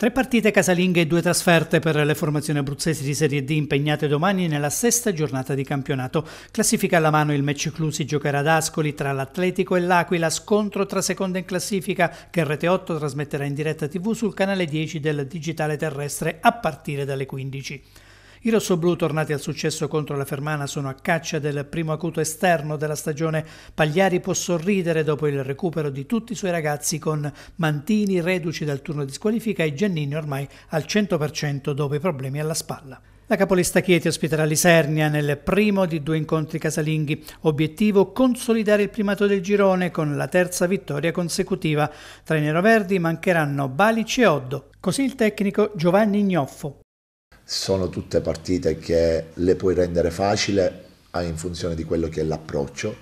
Tre partite casalinghe e due trasferte per le formazioni abruzzesi di Serie D impegnate domani nella sesta giornata di campionato. Classifica alla mano il match clou si giocherà ad Ascoli tra l'Atletico e l'Aquila, scontro tra seconda in classifica che Rete8 trasmetterà in diretta TV sul canale 10 del digitale terrestre a partire dalle 15. I rossoblù tornati al successo contro la Fermana sono a caccia del primo acuto esterno della stagione. Pagliari può sorridere dopo il recupero di tutti i suoi ragazzi con Mantini reduci dal turno di squalifica e Giannini ormai al 100% dopo i problemi alla spalla. La capolista Chieti ospiterà l'Isernia nel primo di due incontri casalinghi. Obiettivo consolidare il primato del girone con la terza vittoria consecutiva. Tra i neroverdi mancheranno Balici e Oddo. Così il tecnico Giovanni Gnoffo sono tutte partite che le puoi rendere facile ah, in funzione di quello che è l'approccio.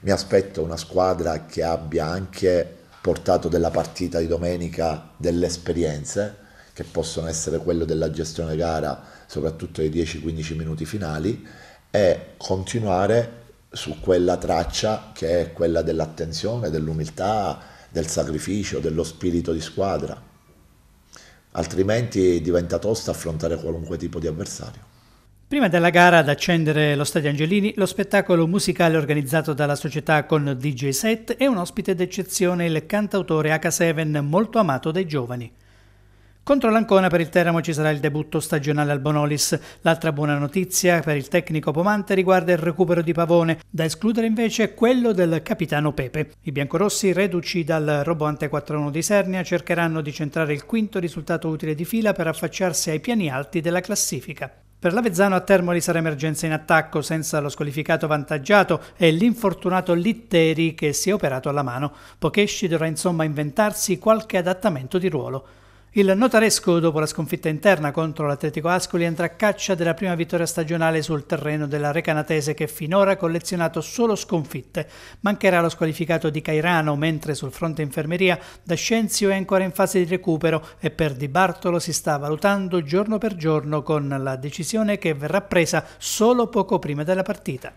Mi aspetto una squadra che abbia anche portato della partita di domenica delle esperienze, che possono essere quello della gestione gara, soprattutto ai 10-15 minuti finali, e continuare su quella traccia che è quella dell'attenzione, dell'umiltà, del sacrificio, dello spirito di squadra altrimenti diventa tosta affrontare qualunque tipo di avversario. Prima della gara ad accendere lo Stadio Angelini, lo spettacolo musicale organizzato dalla società con DJ set e un ospite d'eccezione il cantautore H7 molto amato dai giovani. Contro l'Ancona per il Teramo ci sarà il debutto stagionale al Bonolis. L'altra buona notizia per il tecnico Pomante riguarda il recupero di Pavone, da escludere invece quello del capitano Pepe. I biancorossi, reduci dal roboante 4-1 di Sernia, cercheranno di centrare il quinto risultato utile di fila per affacciarsi ai piani alti della classifica. Per l'Avezzano a Termoli sarà emergenza in attacco senza lo squalificato vantaggiato e l'infortunato Litteri che si è operato alla mano. Pochesci dovrà insomma inventarsi qualche adattamento di ruolo. Il notaresco, dopo la sconfitta interna contro l'Atletico Ascoli, entra a caccia della prima vittoria stagionale sul terreno della Recanatese che finora ha collezionato solo sconfitte. Mancherà lo squalificato di Cairano, mentre sul fronte infermeria Dascenzio è ancora in fase di recupero e per Di Bartolo si sta valutando giorno per giorno con la decisione che verrà presa solo poco prima della partita.